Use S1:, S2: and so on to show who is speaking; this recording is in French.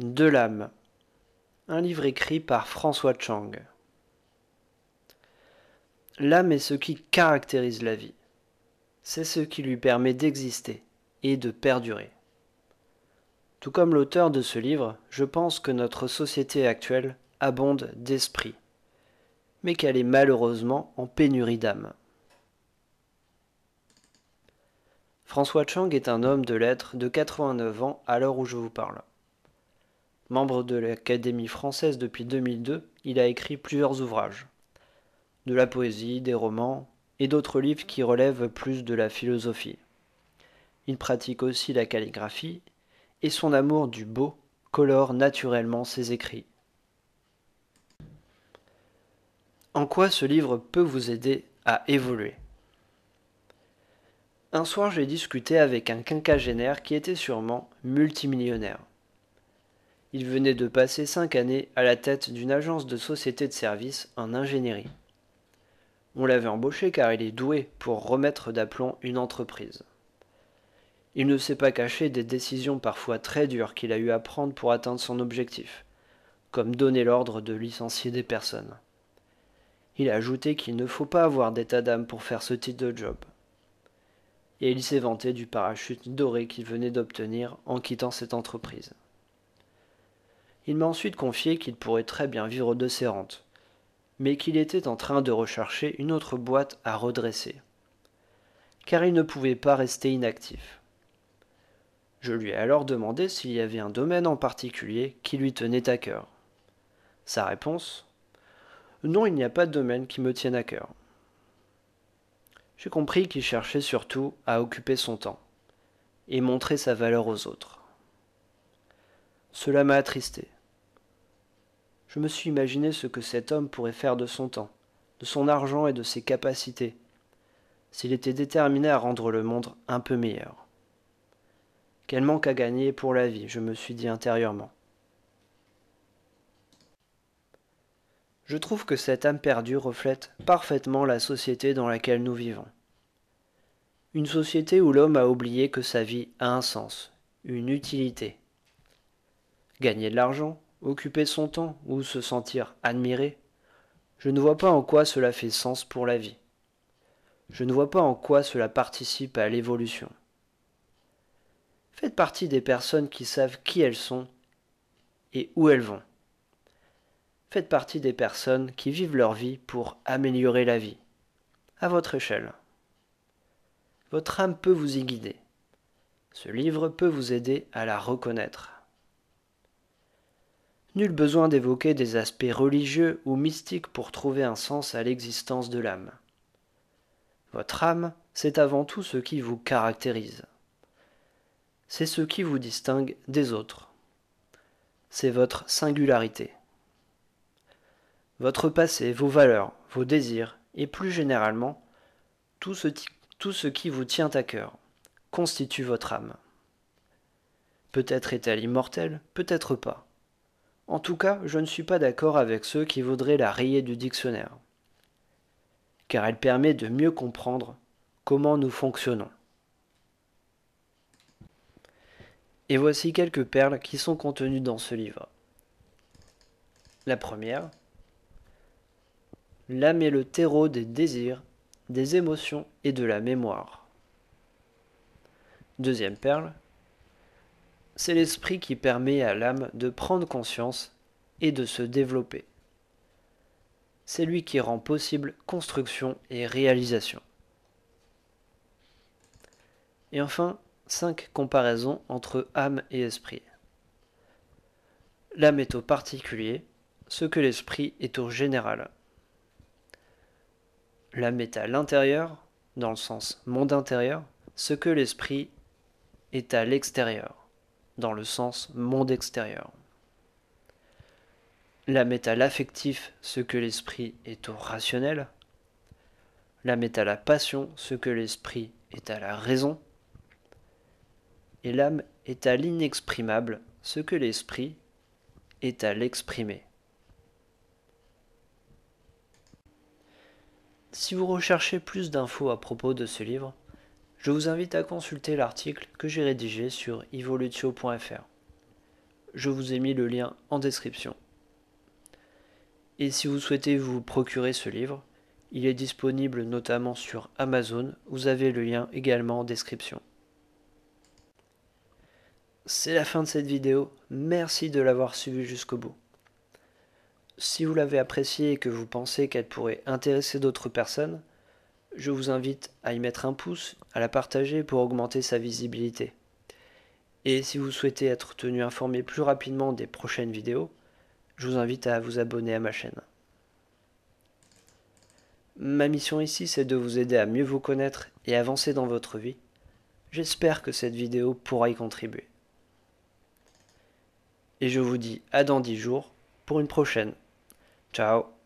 S1: De l'âme. Un livre écrit par François Chang. L'âme est ce qui caractérise la vie. C'est ce qui lui permet d'exister et de perdurer. Tout comme l'auteur de ce livre, je pense que notre société actuelle abonde d'esprit, mais qu'elle est malheureusement en pénurie d'âme. François Chang est un homme de lettres de 89 ans à l'heure où je vous parle. Membre de l'Académie française depuis 2002, il a écrit plusieurs ouvrages. De la poésie, des romans et d'autres livres qui relèvent plus de la philosophie. Il pratique aussi la calligraphie et son amour du beau colore naturellement ses écrits. En quoi ce livre peut vous aider à évoluer Un soir, j'ai discuté avec un quinquagénaire qui était sûrement multimillionnaire. Il venait de passer cinq années à la tête d'une agence de société de services en ingénierie. On l'avait embauché car il est doué pour remettre d'aplomb une entreprise. Il ne s'est pas caché des décisions parfois très dures qu'il a eu à prendre pour atteindre son objectif, comme donner l'ordre de licencier des personnes. Il a ajouté qu'il ne faut pas avoir d'état d'âme pour faire ce type de job. Et il s'est vanté du parachute doré qu'il venait d'obtenir en quittant cette entreprise. Il m'a ensuite confié qu'il pourrait très bien vivre de ses rentes, mais qu'il était en train de rechercher une autre boîte à redresser, car il ne pouvait pas rester inactif. Je lui ai alors demandé s'il y avait un domaine en particulier qui lui tenait à cœur. Sa réponse Non, il n'y a pas de domaine qui me tienne à cœur. J'ai compris qu'il cherchait surtout à occuper son temps et montrer sa valeur aux autres. Cela m'a attristé. Je me suis imaginé ce que cet homme pourrait faire de son temps, de son argent et de ses capacités, s'il était déterminé à rendre le monde un peu meilleur. Quel manque à gagner pour la vie, je me suis dit intérieurement. Je trouve que cette âme perdue reflète parfaitement la société dans laquelle nous vivons. Une société où l'homme a oublié que sa vie a un sens, une utilité, gagner de l'argent, occuper son temps ou se sentir admiré, je ne vois pas en quoi cela fait sens pour la vie. Je ne vois pas en quoi cela participe à l'évolution. Faites partie des personnes qui savent qui elles sont et où elles vont. Faites partie des personnes qui vivent leur vie pour améliorer la vie, à votre échelle. Votre âme peut vous y guider. Ce livre peut vous aider à la reconnaître. Nul besoin d'évoquer des aspects religieux ou mystiques pour trouver un sens à l'existence de l'âme. Votre âme, c'est avant tout ce qui vous caractérise. C'est ce qui vous distingue des autres. C'est votre singularité. Votre passé, vos valeurs, vos désirs et plus généralement tout ce, tout ce qui vous tient à cœur constitue votre âme. Peut-être est-elle immortelle, peut-être pas. En tout cas, je ne suis pas d'accord avec ceux qui voudraient la rayer du dictionnaire, car elle permet de mieux comprendre comment nous fonctionnons. Et voici quelques perles qui sont contenues dans ce livre. La première, l'âme est le terreau des désirs, des émotions et de la mémoire. Deuxième perle, c'est l'esprit qui permet à l'âme de prendre conscience et de se développer. C'est lui qui rend possible construction et réalisation. Et enfin, cinq comparaisons entre âme et esprit. L'âme est au particulier, ce que l'esprit est au général. L'âme est à l'intérieur, dans le sens monde intérieur, ce que l'esprit est à l'extérieur dans le sens monde extérieur. L'âme est à l'affectif ce que l'esprit est au rationnel. L'âme est à la passion ce que l'esprit est à la raison. Et l'âme est à l'inexprimable ce que l'esprit est à l'exprimer. Si vous recherchez plus d'infos à propos de ce livre, je vous invite à consulter l'article que j'ai rédigé sur evolutio.fr. Je vous ai mis le lien en description. Et si vous souhaitez vous procurer ce livre, il est disponible notamment sur Amazon, vous avez le lien également en description. C'est la fin de cette vidéo, merci de l'avoir suivi jusqu'au bout. Si vous l'avez appréciée et que vous pensez qu'elle pourrait intéresser d'autres personnes, je vous invite à y mettre un pouce, à la partager pour augmenter sa visibilité. Et si vous souhaitez être tenu informé plus rapidement des prochaines vidéos, je vous invite à vous abonner à ma chaîne. Ma mission ici, c'est de vous aider à mieux vous connaître et avancer dans votre vie. J'espère que cette vidéo pourra y contribuer. Et je vous dis à dans 10 jours pour une prochaine. Ciao